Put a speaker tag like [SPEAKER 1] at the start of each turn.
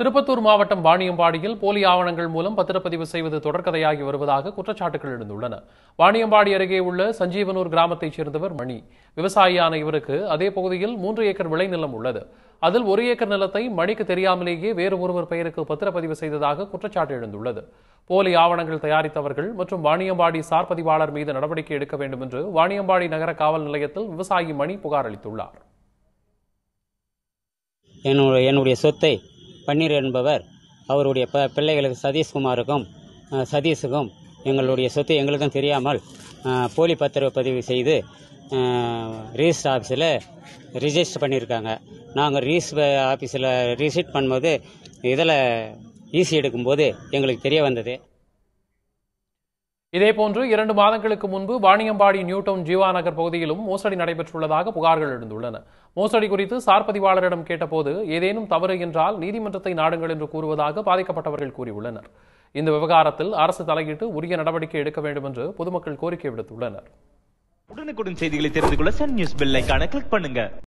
[SPEAKER 1] திருப்பத்தூர் மாவட்டம் வாணியம்பாடியில் போலி ஆவணங்கள் மூலம் பத்திரப்பதிவு செய்வது தொடர்கதையாகி வருவதாக குற்றச்சாட்டுகள் எழுந்துள்ளன வாணியம்பாடி அருகே உள்ள சஞ்சீவனூர் கிராமத்தைச் சேர்ந்தவர் மணி விவசாயியான இவருக்கு அதே பகுதியில் மூன்று ஏக்கர் விளைநிலம் உள்ளது அதில் ஒரு ஏக்கர் நிலத்தை மணிக்கு தெரியாமலேயே வேறு ஒருவர் பெயருக்கு பத்திரப்பதிவு செய்ததாக குற்றச்சாட்டு எழுந்துள்ளது போலி ஆவணங்கள் தயாரித்தவர்கள் மற்றும் வாணியம்பாடி சார் பதிவாளர் மீது நடவடிக்கை எடுக்க வேண்டும் என்று வாணியம்பாடி நகர காவல் நிலையத்தில் விவசாயி மணி புகார் அளித்துள்ளார்
[SPEAKER 2] என்னுடைய சொத்தை பன்னீர் என்பவர் அவருடைய ப பிள்ளைகளுக்கு சதீஷ்குமாருக்கும் சதீஷுக்கும் எங்களுடைய சொத்து எங்களுக்கும் தெரியாமல் போலி பத்திர பதிவு செய்து ரிஜிஸ்டர் ஆஃபீஸில் ரிஜிஸ்டர் பண்ணியிருக்காங்க நாங்கள் ரீஸ் ஆஃபீஸில் ரிஜிஸ்ட் பண்ணும்போது இதில் ஈசி e எடுக்கும்போது எங்களுக்கு தெரிய வந்தது
[SPEAKER 1] இதேபோன்று இரண்டு மாதங்களுக்கு முன்பு வாணியம்பாடி நியூடவுன் ஜீவா நகர் பகுதியிலும் மோசடி நடைபெற்றுள்ளதாக புகார்கள் எழுந்துள்ளன மோசடி குறித்து சார் பதிவாளரிடம் கேட்டபோது ஏதேனும் தவறு என்றால் நீதிமன்றத்தை நாடுங்கள் என்று கூறுவதாக பாதிக்கப்பட்டவர்கள் கூறியுள்ளனர் இந்த விவகாரத்தில் அரசு தலையிட்டு உரிய நடவடிக்கை எடுக்க வேண்டும் என்று பொதுமக்கள் கோரிக்கை விடுத்துள்ளனர்
[SPEAKER 2] உடனுக்குடன் செய்திகளை தெரிந்து கொள்ள சன் நியூஸ் பெல் கிளிக் பண்ணுங்க